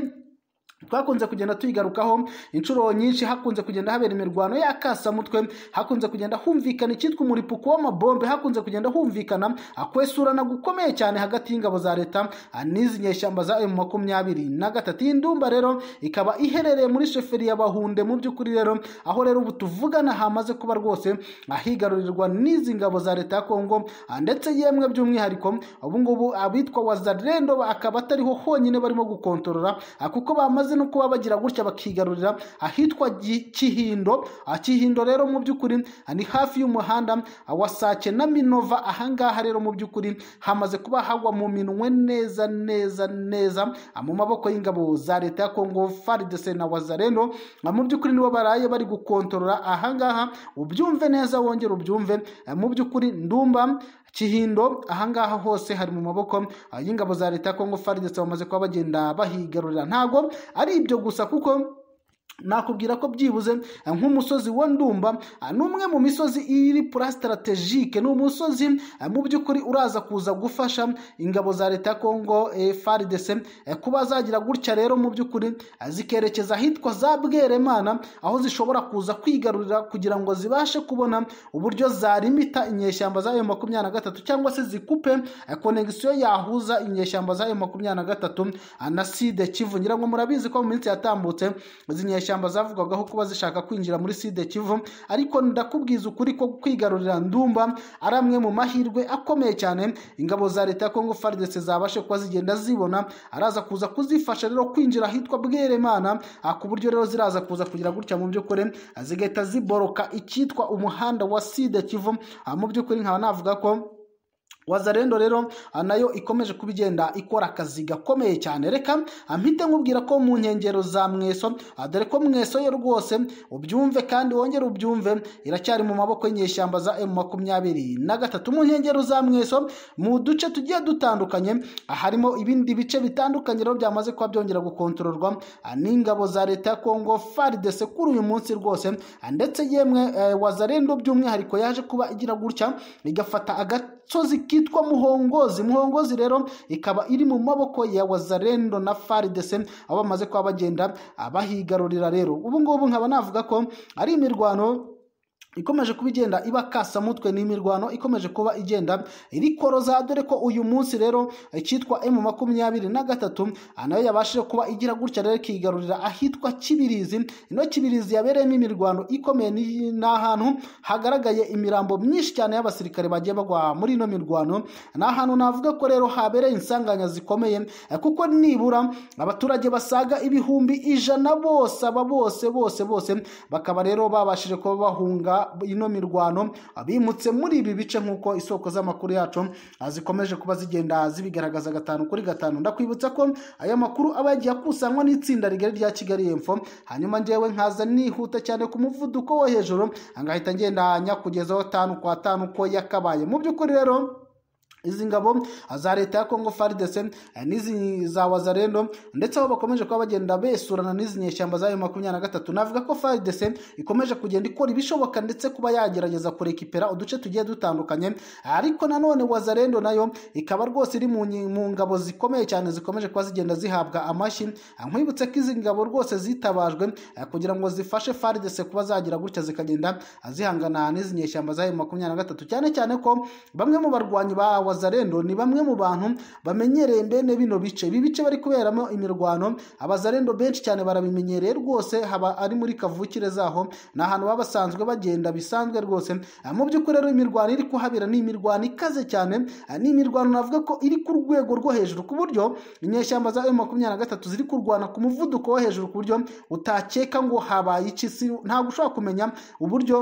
twakunze kugenda tuyigarukaho inshuro nyinshi hakunze kugenda habera imirwano y'akasamutwe hakunze kugenda humvikana icyitwa umuripuko w'amabombe hakunze kugenda humvikana akwesurana gukomeye cyane hagati y'ingabo za leta n'izi nyeshyamba za emu makumyabiri na gatatu iyi ndumba rero ikaba iherereye muri sheferi y’abahunde mu by'ukuri rero aho rero ubu tuvugana hamaze kuba rwose ahigarurirwa n'izi ngabo za leta ya kongo ndetse yemwe by'umwihariko ubungubu abitwa wazarendo akaba atariho honyine barimo gukontorora kuko bamaze bamaze no kuba bagira gutya bakigarurira ahitwa kihindo ah, kihindo rero mu by'ukuri ah, ni hafi y'umuhanda ah, wa sake na minova ahangaha rero mu by'ukuri hamaze kuba hagwa mu minwe neza neza neza mu maboko y'ingabo za leta ya kongo faridese na wazareno mu by'ukuri nibo baraye bari gukontorora ahangaha ubyumve neza wongere ubyumve mu by'ukuri ndumva kihindo ahangaha hose hari mu maboko y'ingabo za leta ya kongo faridesi bamaze kuba bagenda bahigarurira ntago ari ibyo gusa kuko nakubwira ko byibuze nk'umusozi wa ndumba ni umwe mu misozi iri pura sitarategike ni umusozi eh, mu by'ukuri uraza kuza gufasha ingabo za leta ya kongo eh, faridese eh, kuba zagira gutya rero mu by'ukuri zikerekeza ahitwa za bweremana aho zishobora kuza kwigarurira kugira ngo zibashe kubona uburyo zarimita inyeshyamba z'ayo makumyabiri na gatatu cyangwa se zikupe konegisiyo yahuza inyeshyamba z'ayo makumyabiri na gatatu na side kivu ngo murabizi ko mu minsi yatambutse izi nyeshyamba inyeshyamba zavugwagaho kuba zishaka kwinjira muri side kivu ariko ndakubwiza ukuri ko kwigarurira ndumba ari amwe mu mahirwe akomeye cyane ingabo za leta ya kongo faridese zabashe kuba zigenda zibona araza kuza kuzifasha rero kwinjira ahitwa bweremana ah, ku buryo rero ziraza kuza kugira gutya mu by'ukuri zigahita ziboroka icyitwa umuhanda wa side kivu ah, mu by'ukuri nkaba navuga ko wazarendo rero ah, nayo ikomeje kuba igenda ikora akazi gakomeye cyane reka ah, mpite nkubwira ko mu nkengero za mweso ah, dore ko mweso yo rwose ubyumve kandi wongere ubyumve iracyari mu maboko y'inyeshyamba za emu makumyabiri na gatatu mu nkengero za mweso mu duce tugiye dutandukanye harimo ibindi bice bitandukanye rero byamaze kuba byongera gukontororwa n'ingabo za leta ya kongo faridese kuri uyu munsi rwose ndetse yemwe eh, wazarendo by'umwihariko yaje kuba igira gutya igafata agasozi yitwa muhongozi muhongozi rero ikaba iri mu maboko ya wazarendo na faridese aho bamaze kuba bagenda bahigarurira rero ubu ngubu nkaba navuga ko ari imirwano ikomeje kuba igenda iba kasamutwe ni ikomeje kuba igenda iri koroza dore ko uyu munsi rero eh, cyitwa emu makumyabiri na gatatu ah, nayo yabashije kuba igira gutya rero ikigarurira ahitwa kibirizi ino kibirizi yabereyemo imirwano ikomeye ni ahantu hagaragaye imirambo myinshi cyane y'abasirikare bagiye bagwa muri ino mirwano ni ahantu navuga ko rero habereye insanganya zikomeye eh, kuko nibura abaturage basaga ibihumbi ijana bose aba bose bose bose bakaba rero babashije kuba bahunga ino mirwano bimutse muri ibi bice nk'uko isoko z'amakuru yacu zikomeje kuba zigenda zibigaragaza gatanu kuri gatanu ndakwibutsa ko aya makuru aba yagiye akusanywa n'itsinda rigari rya kigali info hanyuma ngewe nkaza nihuta cyane ku muvuduko wo hejuru ngahita ngenda nyakugezaho tanu kwa tanu ko yakabaye mu by'ukuri rero izi ngabo za leta ya kongo faridese eh, n'izi za wazarendo ndetse aho bakomeje kuba bagenda besurana n'izi nyeshyamba zayo makumyabiri na gatatu navuga ko faridese ikomeje kugenda ikora ibishoboka ndetse kuba yagerageza kurekipera uduce tugiye dutandukanye ariko nanone wazarendo nayo ikaba rwose iri mu ngabo zikomeye cyane zikomeje kuba zigenda zihabwa amashyi eh, nkwibutse ko izi ngabo rwose zitabajwe eh, kugira ngo zifashe faridese kuba zagira gutya zikagenda zihangana n'izi nyeshyamba zayo makumyabiri na gatatu cyane cyane ko bamwe mu barwanyi ba Wazalendo ni bamwe mu bantu bamenyereye mbene bino bice ibi bice bari kuberamo imirwano abazarendo benshi cyane barabimenyereye rwose haba ari muri kavukire zaho ni ahantu baba basanzwe bagenda bisanzwe rwose ah, mu by'ukuri rero imirwano iri kuhabera ni imirwano ikaze cyane ah, ni imirwano navuga ko iri ku rwego rwo hejuru ku buryo inyeshyamba za makumyabiri na gatatu ziri kurwana ku muvuduko wo hejuru ku buryo utakeka ngo habaye iki si ntabwo ushobora kumenya uburyo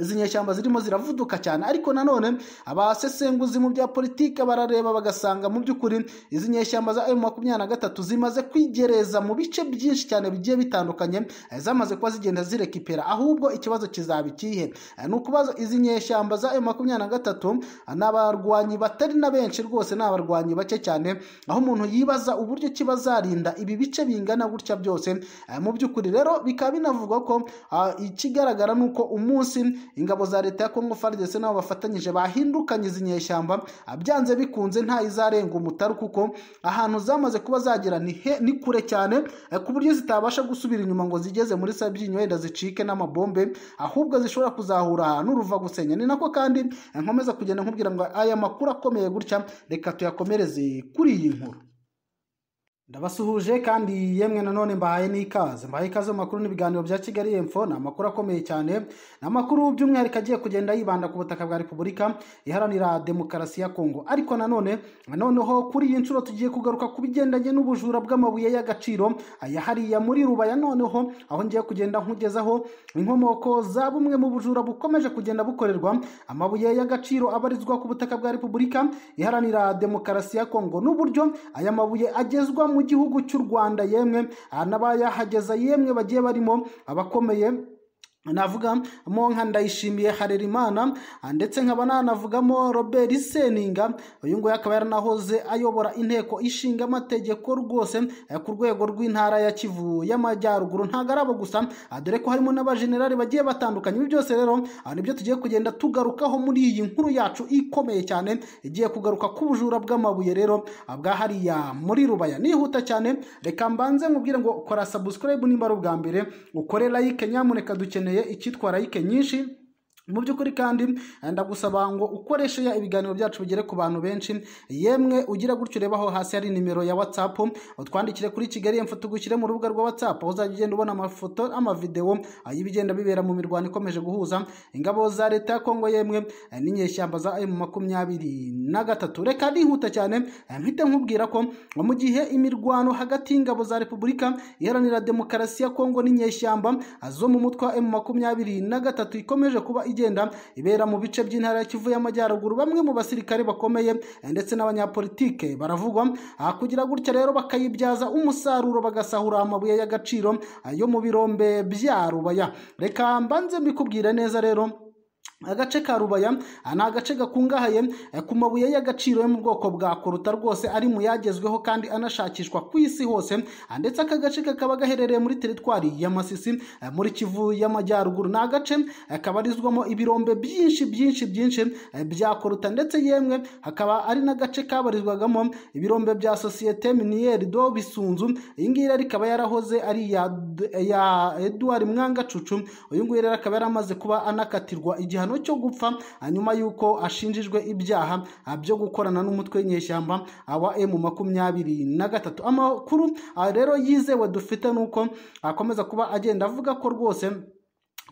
izi nyeshyamba zirimo ziravuduka cyane ariko nanone abasesenguzi mu bya politiki barareba bagasanga mu by'ukuri izi nyeshyamba za emu makumyabiri na gatatu zimaze kwigereza mu bice byinshi cyane bigiye bitandukanye eh, zamaze kuba zigenda zirekipera ahubwo ikibazo kizaba ikihe eh, ni ukubazo izi nyeshyamba za emu makumyabiri na gatatu eh, ni abarwanyi batari na benshi rwose ni abarwanyi bake cyane aho umuntu yibaza uburyo ki bazarinda ibi bice bingana gutya byose mu by'ukuri rero bikaba binavugwa ko ikigaragara ni uko umunsi ingabo za leta ya Kongo FARDC nabo bafatanyije bahindukanye inyeshyamba abyanze bikunze nta izarenga umutaru kuko ahantu zamaze kuba zagera ni kure cyane eh, ku buryo zitabasha gusubira inyuma ngo zigeze muri sabyinyo wenda zicike n'amabombe ahubwo zishobora kuzahura ahantu gusenya ni nako kandi eh, nkomeza kugenda nkubwira ngo aya makuru akomeye gutya reka tuyakomereze kuri iyi nkuru ndabasuhuje kandi yemwe nanone mbahaye n'ikaze mbahaye ikaze mu makuru n'ibiganiro bya kigali emfo ni amakuru akomeye cyane ni amakuru by'umwihariko agiye kugenda yibanda ku butaka bwa repubulika iharanira demokarasi ya kongo ariko nanone noneho kuri iyi nshuro tugiye kugaruka ku bigendanye n'ubujura bw'amabuye y'agaciro hariya muri rubaya noneho aho ngiye kugenda nkugezaho inkomoko za bumwe mu bujura bukomeje kugenda bukorerwa amabuye y'agaciro abarizwa ku butaka bwa repubulika iharanira demokarasi ya kongo n'uburyo aya mabuye agezwamo mu gihugu cy'u rwanda yemwe n'abayahageza yemwe bagiye barimo abakomeye navuga mo nka ndayishimiye harerimana ndetse nkaba nanavugamo robert seninga uyu nguyu akaba yaranahoze ayobora inteko ishinga amategeko rwose eh, ku rwego rw'intara ya kivu y'amajyaruguru ntabwo ari abo gusa ah, dore ko harimo n'abajenerali bagiye batandukanye ibi byose rero ah, nibyo tugiye kugenda tugarukaho muri iyi nkuru yacu ikomeye cyane igiye kugaruka ku bujura bw'amabuye rero ah, bwa hariya muri rubaya nihuta cyane reka mbanze mubwire ngo kora sabusikarayibu nimba ari ubwa mbere ukore layike nyamuneka dukeneye yegereye icyitwa layike nyinshi mu by'ukuri kandi eh, ndagusaba ngo ukoreshe ibiganiro byacu bigere ku bantu benshi yemwe ugira gutyo ureba aho hasi hari nimero ya whatsapp utwandikire kuri kigali emfu tugushyire mu rubuga rwa whatsapp uzajya ugenda ubona amafoto amavidewo eh, y'ibigenda bibera mu mirwano ikomeje guhuza ingabo za leta ya kongo yemwe eh, n'inyeshyamba za emu makumyabiri na gatatu reka nihuta cyane mpite nkubwira ko mu gihe imirwano hagati y'ingabo za repubulika iharanira demokarasi ya kongo n'inyeshyamba zo mu mutwe wa emu makumyabiri na gatatu ikomeje kuba igenda ibera mu bice by'intara ya Kivu y'Amajyaruguru bamwe mu basirikare bakomeye eh, ndetse n'abanyapolitike baravugwa ah, kugira gutya rero bakayibyaza umusaruro bagasahura amabuye y'agaciro ah, yo mu birombe bya rubaya reka mbanze mbikubwire neza rero agace ka rubaya ni agace gakungahaye eh, ku mabuye y'agaciro yo mu bwoko bwa koruta rwose ari mu yagezweho kandi anashakishwa ku isi hose ah, ndetse aka gace kakaba gaherereye muri teritwari ya masisi eh, muri kivu y'amajyaruguru ni agace eh, kabarizwamo ibirombe byinshi byinshi byinshi bya koruta ndetse yemwe hakaba ari n'agace kabarizwagamo ibirombe bya sosiyete miniyeri do bisunzu iyi ngiyi rero ikaba yarahoze ari iya eduard mwangacucu uyu nguyu rero akaba yaramaze kuba anakatirwa igihano igihano cyo gupfa nyuma y'uko ashinjijwe ibyaha byo gukorana n'umutwe w'inyeshyamba wa emu makumyabiri na gatatu amakuru rero yizewe dufite ni uko akomeza kuba agenda avuga ko rwose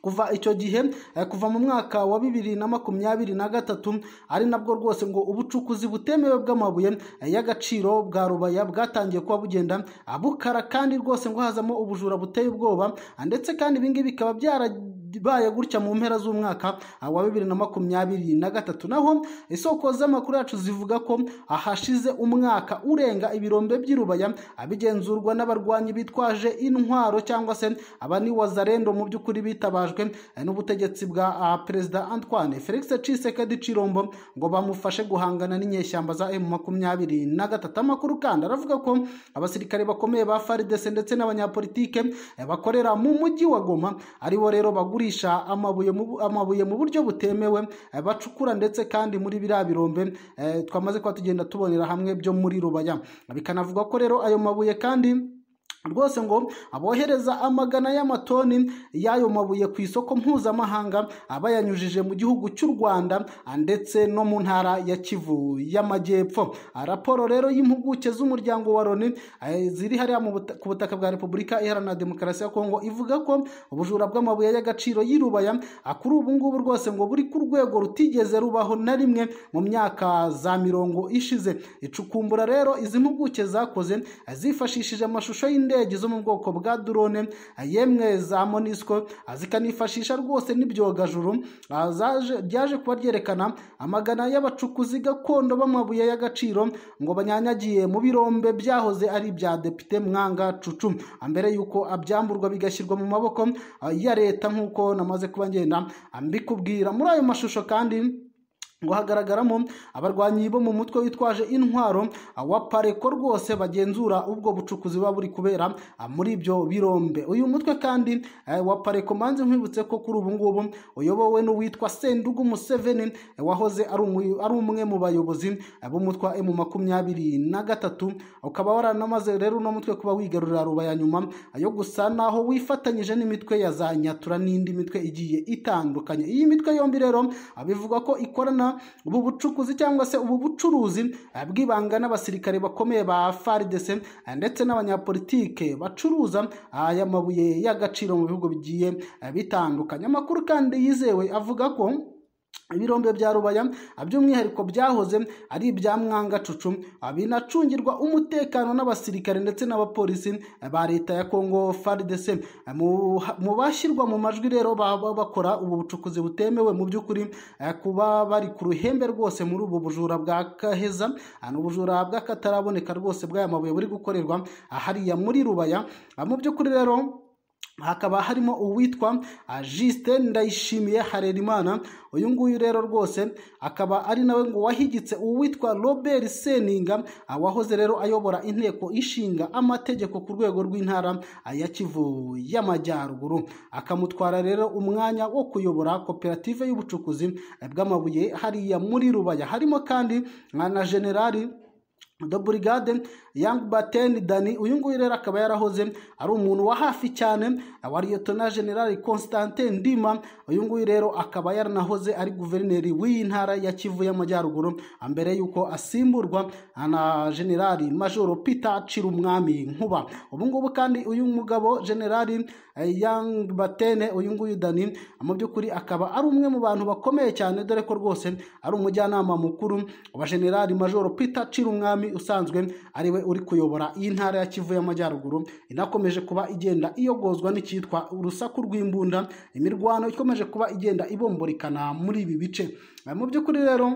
kuva icyo gihe eh, kuva mu mwaka wa bibiri na makumyabiri na gatatu ari nabwo rwose ngo ubucukuzi butemewe bw'amabuye eh, y'agaciro bwa rubaya bwatangiye kuba bugenda ah, bukara kandi rwose ngo hazamo ubujura buteye ubwoba ah, ndetse kandi ibingibi bikaba byara ibaye gutya mu mpera z'umwaka wa bibiri na makumyabiri na gatatu naho isoko z'amakuru yacu zivuga ko ahashize umwaka urenga ibirombe by'irubaya abigenzurwa n'abarwanyi bitwaje intwaro cyangwa se abani wazarendo mu by'ukuri bitabajwe eh, n'ubutegetsi bwa ah, perezida Antoine Felix Tshisekedi Chirombo ngo bamufashe guhangana n'inyeshyamba za M makumyabiri na gatatu amakuru kandi aravuga ko abasirikare bakomeye ba FARDC ndetse n'abanyapolitike eh, bakorera mu mujyi wa Goma aribo rero baguri bagurisha amabuye mu buryo butemewe eh, bacukura ndetse kandi muri biriya birombe eh, twamaze kuba tugenda tubonera hamwe byo muri rubaya bikanavugwa ko rero ayo mabuye kandi rwose ngo abohereza amagana y'amatoni y'ayo mabuye ku isoko mpuzamahanga abayanyujije mu gihugu cy'u rwanda ndetse no mu ntara ya kivu y'amajyepfo raporo rero y'impuguke z'umuryango wa loni eh, ziri hariya ku butaka bwa repubulika iharanira demokarasi ya kongo ivuga ko ubujura bw'amabuye y'agaciro y'irubaya ah, kuri ubu ngubu rwose ngo buri ku rwego rutigeze rubaho na rimwe mu myaka za mirongo ishize icukumbura rero izi mpuguke zakoze eh, zifashishije amashusho y'indege y'indege zo mu bwoko bwa drone yemwe za monisco zikanifashisha rwose n'ibyogajuru byaje kuba ryerekana amagana y'abacukuzi gakondo b'amabuye y'agaciro ngo banyanyagiye mu birombe byahoze ari ibya depite mwanga cucu mbere y'uko abyamburwa bigashyirwa mu maboko ya leta nk'uko namaze kuba ngenda mbikubwira muri ayo mashusho kandi ngo hagaragaramo abarwanyi bo mu mutwe witwaje intwaro wa pareko rwose bagenzura ubwo bucukuzi buba buri kubera ah, muri ibyo birombe uyu mutwe kandi eh, wa pareko manzi nkwibutse ko kuri ubu ngubu uyobowe n'uwitwa sendugu museveni eh, wahoze ari umwe mu bayobozi eh, b'umutwe wa emu makumyabiri na gatatu ukaba waranamaze rero uno mutwe kuba wigarurira rubaya nyuma ah, yo gusa naho wifatanyije n'imitwe ya za nyatura n'indi mitwe igiye itandukanye iyi mitwe yombi rero ah, bivuga ko ikorana ubu bucukuzi cyangwa se ubu bucuruzi eh, bw'ibanga n'abasirikare bakomeye ba faridese eh, ndetse n'abanyapolitike bacuruza eh, aya mabuye y'agaciro mu bihugu bigiye bitandukanye amakuru kandi yizewe avuga ko ibirombe bya rubaya by'umwihariko byahoze ari ibya mwangacucu binacungirwa umutekano n'abasirikare ndetse n'abapolisi ba leta ya kongo faridese mu bashyirwa mu majwi rero baba bakora ubu bucukuzi butemewe mu by'ukuri eh, kuba bari ku ruhembe rwose muri ubu bujura bwa kaheza ah, ni ubujura bw'akataraboneka rwose bw'aya mabuye buri gukorerwa ah, hariya muri rubaya ah, mu by'ukuri rero hakaba harimo uwitwa ah, Justin Ndayishimiye Harerimana uyu nguyu rero rwose akaba ari nawe ngo wahigitse uwitwa Robert Seninga ah, wahoze rero ayobora inteko ishinga amategeko ku rwego rw'intara ah, ya Kivu y'Amajyaruguru akamutwara rero umwanya wo kuyobora koperative y'ubucukuzi eh, bw'amabuye hariya muri Rubaya harimo kandi na Generali do brigade Young Baten Dani uyu nguyu rero akaba yarahoze ari umuntu wa hafi cyane wa Liyetona General Constantin Ndima uyu nguyu rero akaba yaranahoze ari guverineri w'iyi ntara ya Kivu y'Amajyaruguru mbere y'uko asimburwa na General Major Peter Cirumwami Nkuba ubu kandi uyu mugabo General Young Batene uyu nguyu Dani mu by'ukuri akaba ari umwe mu bantu bakomeye cyane dore ko rwose ari umujyanama mukuru wa General Major Peter Cirumwami usanzwe ari we uri kuyobora iyi ntara ya kivu y'amajyaruguru inakomeje kuba igenda iyogozwa n'icyitwa urusaku rw'imbunda imirwano ikomeje kuba igenda ibomborikana muri ibi bice mu by'ukuri rero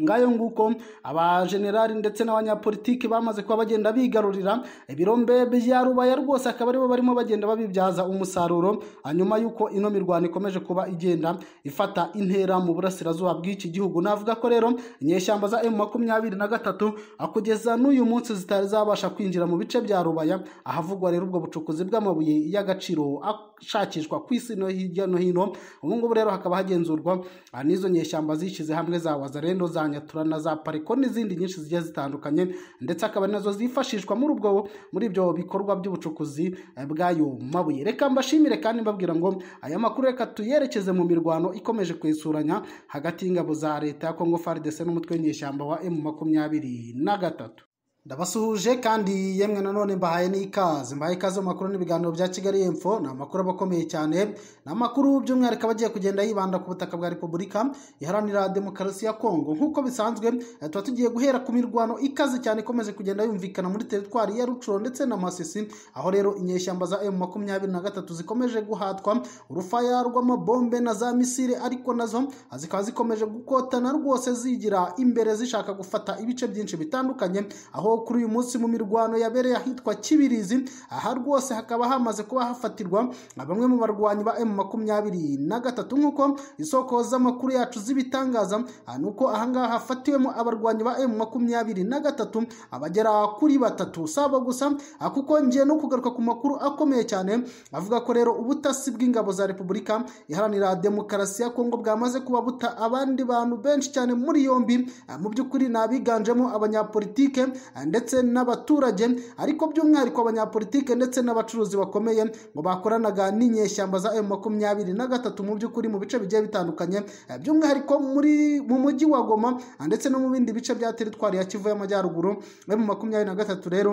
ngayo nguko abajenerali ndetse n'abanyapolitiki bamaze kuba bagenda bigarurira ibirombe bya rubaya rwose akaba aribo barimo bagenda babibyaza umusaruro hanyuma y'uko ino mirwano ikomeje kuba igenda ifata intera mu burasirazuba bw'iki gihugu navuga ko rero inyeshyamba za emu makumyabiri na gatatu kugeza n'uyu munsi zitari zabasha kwinjira mu bice bya rubaya ahavugwa rero ubwo bucukuzi bw'amabuye y'agaciro ashakishwa ku isi no hirya no hino ubu ngubu rero hakaba hagenzurwa n'izo nyeshyamba zishyize hamwe za wazarendo za turasanga na za pariko n'izindi nyinshi zigiye zitandukanye ndetse akaba nazo zifashishwa muri ubwo muri ibyo bikorwa by'ubucukuzi eh, bw'ayo mabuye reka mbashimire kandi mbabwira ngo aya makuru reka tuyerekeze mu mirwano ikomeje kwesuranya hagati y'ingabo za leta ya kongo faridese n'umutwe w'inyeshyamba wa emu makumyabiri na gatatu ndabasuhuje kandi yemwe nanone mbahaye n'ikaze mbahaye ikaze mu makuru n'ibiganiro bya kigali info ni amakuru aba akomeye cyane ni amakuru by'umwihariko aba agiye kugenda yibanda ku butaka bwa repubulika iharanira demokarasi ya kongo nk'uko bisanzwe eh, tuba tugiye guhera ku mirwano ikaze cyane ikomeje kugenda yumvikana muri teritwari ya rucuro ndetse na masisi aho rero inyeshyamba za emu makumyabiri na gatatu zikomeje guhatwa urufaya rw'amabombe na za misire ariko nazo zikaba zikomeje gukotana rwose zigira imbere zishaka gufata ibice byinshi bitandukanye aho kuri uyu munsi mu mirwano yabereye ahitwa kibirizi aha rwose hakaba hamaze kuba hafatirwa bamwe mu barwanyi ba emu makumyabiri na gatatu nk'uko isoko z'amakuru yacu z'ibitangaza ni uko ahangaha hafatiwemo abarwanyi ba emu makumyabiri na gatatu abagera kuri batatu saba gusa kuko ngiye no kugaruka ku makuru akomeye cyane avuga ko rero ubutasi bw'ingabo za repubulika iharanira demokarasi ya kongo bwamaze kuba buta abandi bantu benshi cyane muri yombi mu by'ukuri ni abiganjemo abanyapolitike ndetse n'abaturage ariko by'umwihariko abanyapolitike ndetse n'abacuruzi bakomeye mu bakoranaga n'inyeshyamba za emu makumyabiri na gatatu mu by'ukuri mu bice bigiye bitandukanye eh, by'umwihariko muri mu mujyi wa goma eh, ndetse no mu bindi bice bya teritwari ya kivu y'amajyaruguru emu makumyabiri na gatatu rero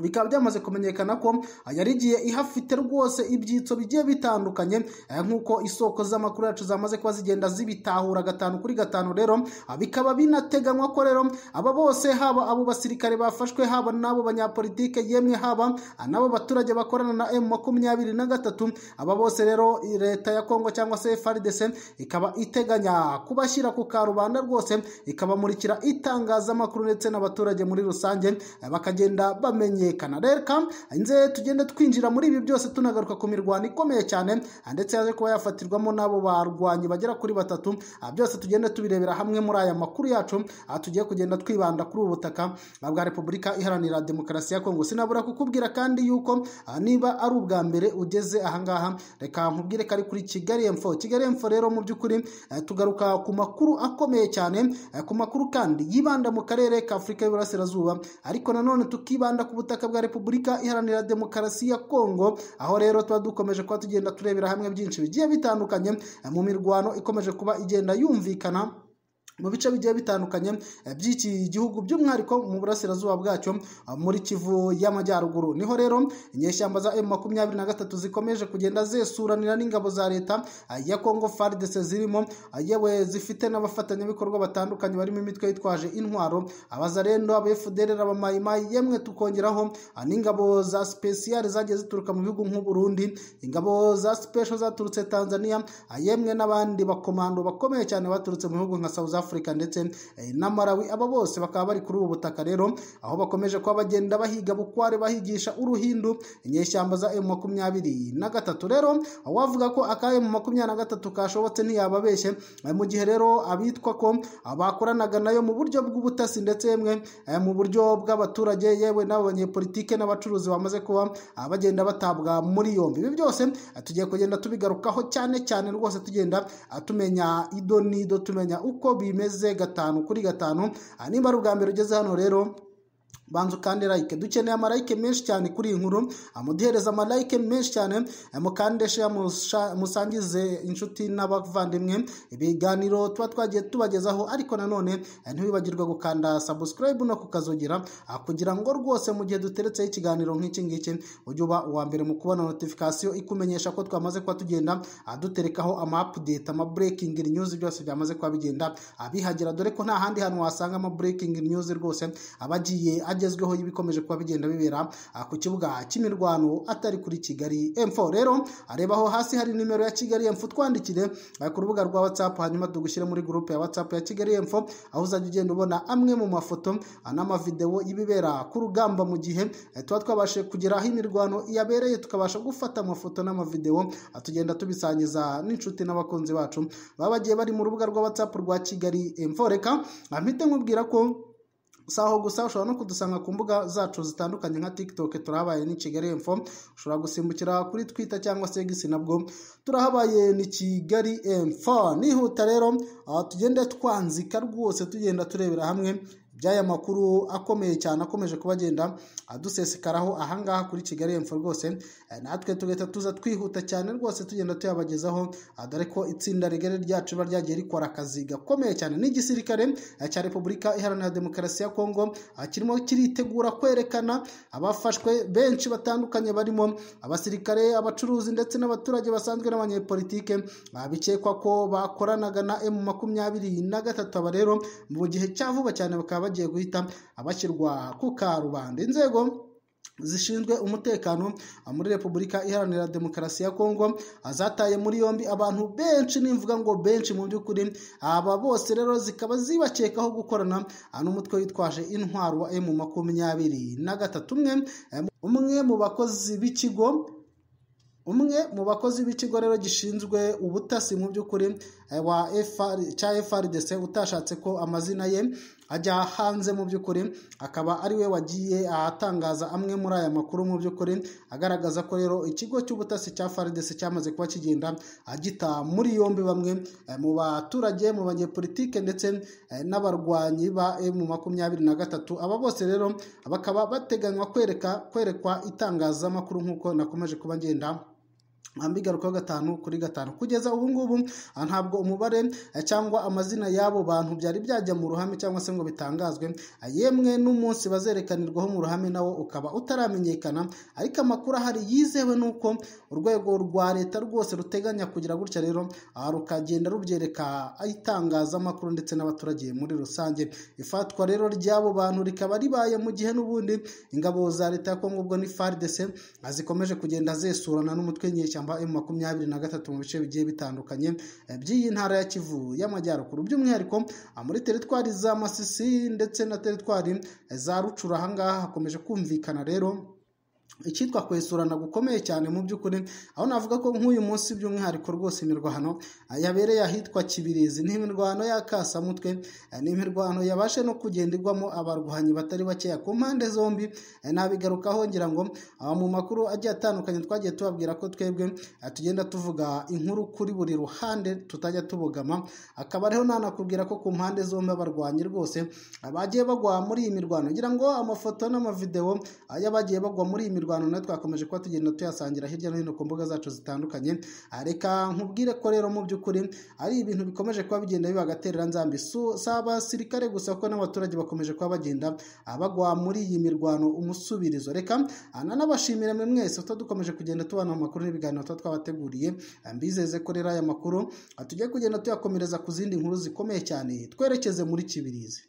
bikaba byamaze kumenyekana ko igiye ihafite rwose ibyitso bigiye bitandukanye eh, nk'uko isoko z'amakuru yacu zamaze kuba zigenda zibitahura gatanu kuri gatanu rero ah, bikaba binateganywa ko rero ah, aba bose haba abo basirikare bafashwe haba n'abo banyapolitike yemwe haba ah, n'abo baturage bakorana na emu makumyabiri na gatatu aba bose rero leta ya kongo cyangwa se faridese ikaba iteganya kubashyira ku karubanda rwose ikabamurikira itangazamakuru ndetse n'abaturage muri rusange eh, bakagenda bamenye umutekano rero inze tugende twinjira muri ibi byose tunagaruka ku mirwano ikomeye cyane ndetse yaje kuba yafatirwamo n'abo barwanyi bagera kuri batatu ah, byose tugenda tubirebera hamwe muri aya makuru yacu ah, tugiye kugenda twibanda kuri ubu butaka ah, bwa repubulika iharanira demokarasi ya kongo sinabura kukubwira kandi yuko niba ari ubwa mbere ugeze ahangaha reka nkubwire ko ari kuri kigali emfo kigali emfo rero mu by'ukuri eh, tugaruka ku makuru akomeye cyane eh, ku makuru kandi yibanda mu karere ka afurika y'iburasirazuba ariko nanone tukibanda ku butaka butaka bwa repubulika iharanira demokarasi ya kongo aho rero tuba dukomeje kuba tugenda turebera hamwe byinshi bigiye bitandukanye mu mirwano ikomeje kuba igenda yumvikana mu bice bigiye bitandukanye eh, by'iki gihugu by'umwihariko mu burasirazuba bwacyo eh, muri kivu y'amajyaruguru niho rero inyeshyamba za emu makumyabiri na gatatu zikomeje kugenda zesuranira n'ingabo za leta eh, ya kongo faridese zirimo yewe zifite n'abafatanyabikorwa batandukanye barimo imitwe yitwaje intwaro abazarendo abefuderera abamayimayi yemwe tukongeraho n'ingabo za sipesiyare zagiye zituruka mu bihugu nk'uburundi ingabo za sipesho zaturutse tanzania yemwe n'abandi bakomando bakomeye cyane baturutse mu bihugu nka south Africa ndetse eh, na Malawi aba bose bakaba bari kuri ubu butaka rero aho bakomeje kuba bagenda bahiga bukware bahigisha uruhindu inyeshyamba za emu makumyabiri na gatatu rero wavuga ko aka emu makumyabiri na gatatu kashobotse ntiyababeshye eh, mu gihe rero abitwa ko eh, bakoranaga nayo mu buryo bw'ubutasi ndetse yemwe mu buryo bw'abaturage yewe n'abo banyepolitike n'abacuruzi bamaze kuba bagenda batabwa muri yombi ibi byose tugiye kugenda tubigarukaho cyane cyane rwose tugenda tumenya ido n'ido tumenya uko bimeze imeze gatanu kuri gatanu aha nimba ari ubwa mbere ugeze hano rero banza ukande like dukeneye amarayike menshi cyane kuri iyi nkuru muduhereze amarayike menshi cyane mukandeshe musangize inshuti n'abavandimwe ibiganiro tuba twagiye tubagezaho ariko nanone eh, ntibibagirwe gukanda sabusikarayibu no kukazogera ah, kugira ngo rwose mu gihe duteretseho ikiganiro nk'iki ngiki ujye uba uwa mbere mu kubona notifikasiyo ikumenyesha ko twamaze kuba tugenda ah, duterekaho ama apudeti ama burekingi byose byamaze kuba bigenda ah, bihagera dore ko nta handi hantu wasanga ama burekingi nyuzi rwose abagiye agezweho y'ibikomeje kuba bigenda bibera ku kibuga cy'imirwano atari kuri kigali m4 rero arebaho hasi hari nimero ya kigali m twandikire ku rubuga rwa whatsapp hanyuma tugushyire muri gurupe ya whatsapp ya kigali m4 aho uzajya ugenda ubona amwe mu mafoto n'amavidewo y'ibibera ku rugamba mu gihe eh, tuba twabashije kugera aho imirwano yabereye tukabasha gufata amafoto n'amavidewo tugenda tubisangiza n'inshuti n'abakunzi bacu baba bagiye bari mu rubuga rwa whatsapp rwa kigali m4 reka mpite nkubwira ko si aho gusa ushobora no kudusanga ku mbuga zacu zitandukanye nka tiktok turahabaye ni kigali info ushobora gusimbukira kuri twita cyangwa se gisi nabwo turahabaye ni kigali info nihuta rero tugende twanzika rwose tugenda turebera hamwe by'aya makuru akomeye cyane akomeje kuba agenda adusesekaraho ahangaha kuri kigali emfo rwose eh, natwe tugahita tuza twihuta cyane rwose tugenda tuyabagezaho ah, dore ko itsinda rigari ryacu riba ryagiye rikora akazi gakomeye cyane n'igisirikare eh, cya repubulika iharanira demokarasi ya kongo ah, kirimo kiritegura kwerekana abafashwe benshi batandukanye barimo abasirikare abacuruzi ndetse n'abaturage basanzwe n'abanyepolitike ah, bikekwa ko bakoranaga na emu makumyabiri na gatatu aba rero mu gihe cya vuba cyane bakaba bagiye guhita bashyirwa ku karubanda inzego zishinzwe umutekano ah, muri repubulika iharanira demokarasi ya kongo azataye ah, muri yombi abantu benshi nimvuga ngo benshi mu by'ukuri aba bose rero zikaba zibakekaho gukorana ah, n'umutwe witwaje intwaro wa emu makumyabiri na gatatu umwe eh, umwe mu bakozi b'ikigo umwe mu bakozi b'ikigo rero gishinzwe ubutasi mu by'ukuri eh, wa cya FRDC utashatse ko amazina ye ajya hanze mu by'ukuri akaba ari we wagiye ahatangaza amwe muri aya makuru mu by'ukuri agaragaza ko rero ikigo cy'ubutasi cya faridesi cyamaze kuba kigenda agita muri yombi bamwe eh, mu baturage mu banyepolitike ndetse eh, n'abarwanyi ba emu makumyabiri na gatatu aba bose rero bakaba bateganywa kwereka kwerekwa itangazamakuru nk'uko nakomeje kuba ngenda igarukaho gatanu kuri gatanu kugeza ubu ngubu ntabwo umubare eh, cyangwa amazina y'abo bantu byari byajya mu ruhame cyangwa se ngo bitangazwe ah, yemwe n'umunsi bazerekanirwaho mu ruhame nawo ukaba utaramenyekana ariko amakuru ahari yizewe nuko urwego rwa leta rwose ruteganya kugira gutya rero ah, rukagenda rubyereka itangazamakuru ndetse n'abaturage muri rusange ifatwa rero ry'abo bantu rikaba ribaye mu gihe n'ubundi ingabo za leta ya kongo ubwo ni faridese ah, zikomeje kugenda zesurana n'umutwe nyinshi cyangwa emu makumyabiri na gatatu mu bice bigiye bitandukanye eh, by'iyi ntara ya kivu y'amajyaruguru by'umwihariko ah, muri teritwari za masisi ndetse na teritwari eh, za rucura ahangaha hakomeje kumvikana rero icyitwa kwesurana gukomeye cyane mu by'ukuri aho navuga ko nk'uyu munsi by'umwihariko rwose imirwano eh, yabereye ahitwa kibirizi ni imirwano y'akasamutwe eh, ni imirwano yabashe no kugenda igwamo abarwanyi batari bakeya ku mpande zombi eh, nabigarukaho ngira ngo mu makuru agiye atandukanye twagiye tubabwira ko twebwe tugenda tuvuga inkuru kuri buri ruhande tutajya tubogama akaba ariho nanakubwira ko ku mpande zombi abarwanyi rwose bagiye bagwa muri iyi mirwano ngira ngo amafoto n'amavidewo y'abagiye bagwa muri iyi mirwano nayo twakomeje kuba tugenda tuyasangira hirya no hino ku mbuga zacu zitandukanye ah, reka nkubwire ko rero mu by'ukuri ari ibintu bikomeje kuba bigenda biba agatereranzambi si abasirikare gusa kuko n'abaturage bakomeje kuba bagenda ah, bagwa muri iyi mirwano umusubirizo reka ah, nanabashimira mwe mwese tuba kugenda tubana mu n'ibiganiro tuba twabateguriye mbizeze ko rero aya makuru tujye kugenda tuyakomereza ku zindi nkuru zikomeye cyane twerekeze muri kibirizi